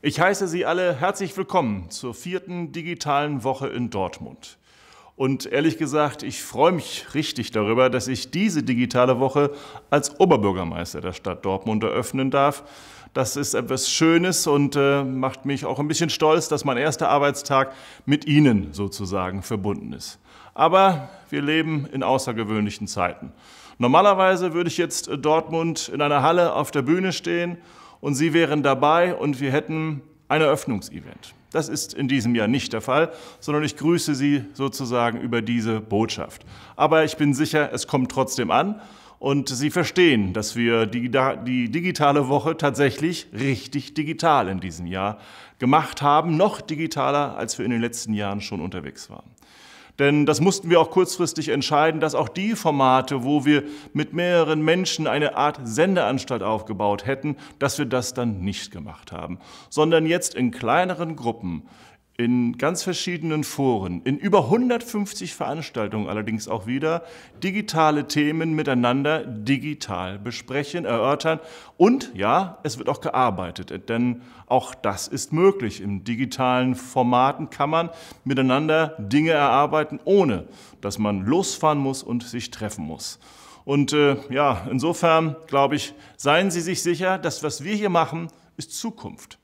Ich heiße Sie alle herzlich willkommen zur vierten digitalen Woche in Dortmund. Und ehrlich gesagt, ich freue mich richtig darüber, dass ich diese digitale Woche als Oberbürgermeister der Stadt Dortmund eröffnen darf. Das ist etwas Schönes und äh, macht mich auch ein bisschen stolz, dass mein erster Arbeitstag mit Ihnen sozusagen verbunden ist. Aber wir leben in außergewöhnlichen Zeiten. Normalerweise würde ich jetzt äh, Dortmund in einer Halle auf der Bühne stehen und Sie wären dabei und wir hätten ein Eröffnungsevent. Das ist in diesem Jahr nicht der Fall, sondern ich grüße Sie sozusagen über diese Botschaft. Aber ich bin sicher, es kommt trotzdem an und Sie verstehen, dass wir die, die, digitale Woche tatsächlich richtig digital in diesem Jahr gemacht haben, noch digitaler, als wir in den letzten Jahren schon unterwegs waren. Denn das mussten wir auch kurzfristig entscheiden, dass auch die Formate, wo wir mit mehreren Menschen eine Art Sendeanstalt aufgebaut hätten, dass wir das dann nicht gemacht haben, sondern jetzt in kleineren Gruppen, in ganz verschiedenen Foren, in über 150 Veranstaltungen allerdings auch wieder, digitale Themen miteinander digital besprechen, erörtern und ja, es wird auch gearbeitet, denn auch das ist möglich. In digitalen Formaten kann man miteinander Dinge erarbeiten, ohne dass man losfahren muss und sich treffen muss. Und äh, ja, insofern glaube ich, seien Sie sich sicher, dass was wir hier machen, ist Zukunft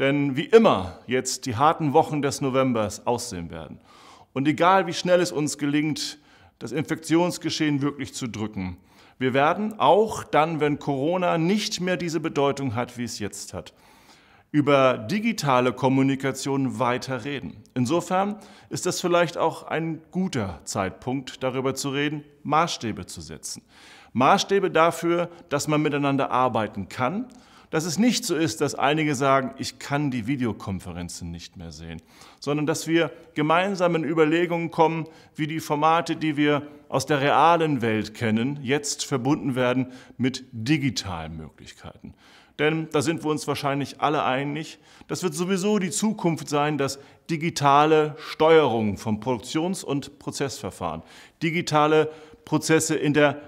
denn wie immer jetzt die harten Wochen des Novembers aussehen werden. Und egal wie schnell es uns gelingt, das Infektionsgeschehen wirklich zu drücken, wir werden auch dann, wenn Corona nicht mehr diese Bedeutung hat, wie es jetzt hat, über digitale Kommunikation weiter reden. Insofern ist das vielleicht auch ein guter Zeitpunkt, darüber zu reden, Maßstäbe zu setzen. Maßstäbe dafür, dass man miteinander arbeiten kann dass es nicht so ist, dass einige sagen, ich kann die Videokonferenzen nicht mehr sehen, sondern dass wir gemeinsam in Überlegungen kommen, wie die Formate, die wir aus der realen Welt kennen, jetzt verbunden werden mit digitalen Möglichkeiten. Denn da sind wir uns wahrscheinlich alle einig, das wird sowieso die Zukunft sein, dass digitale Steuerung von Produktions- und Prozessverfahren, digitale Prozesse in der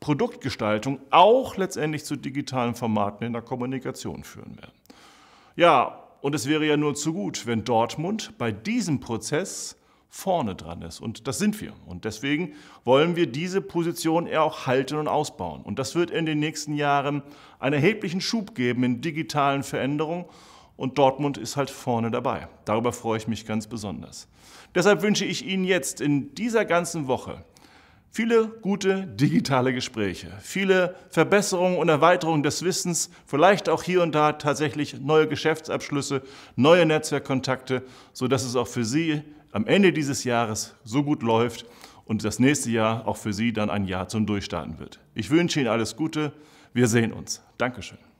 Produktgestaltung auch letztendlich zu digitalen Formaten in der Kommunikation führen werden. Ja, und es wäre ja nur zu gut, wenn Dortmund bei diesem Prozess vorne dran ist. Und das sind wir. Und deswegen wollen wir diese Position eher auch halten und ausbauen. Und das wird in den nächsten Jahren einen erheblichen Schub geben in digitalen Veränderungen. Und Dortmund ist halt vorne dabei. Darüber freue ich mich ganz besonders. Deshalb wünsche ich Ihnen jetzt in dieser ganzen Woche Viele gute digitale Gespräche, viele Verbesserungen und Erweiterungen des Wissens, vielleicht auch hier und da tatsächlich neue Geschäftsabschlüsse, neue Netzwerkkontakte, sodass es auch für Sie am Ende dieses Jahres so gut läuft und das nächste Jahr auch für Sie dann ein Jahr zum Durchstarten wird. Ich wünsche Ihnen alles Gute. Wir sehen uns. Dankeschön.